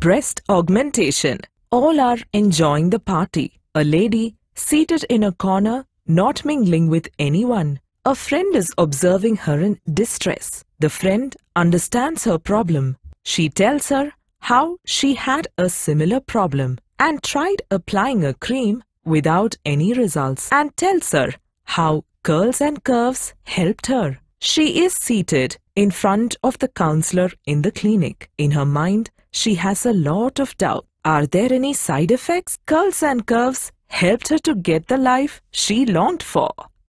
breast augmentation. All are enjoying the party. A lady seated in a corner, not mingling with anyone. A friend is observing her in distress. The friend understands her problem. She tells her how she had a similar problem and tried applying a cream without any results and tells her how curls and curves helped her. She is seated in front of the counselor in the clinic. In her mind, she has a lot of doubt. Are there any side effects? Curls and Curves helped her to get the life she longed for.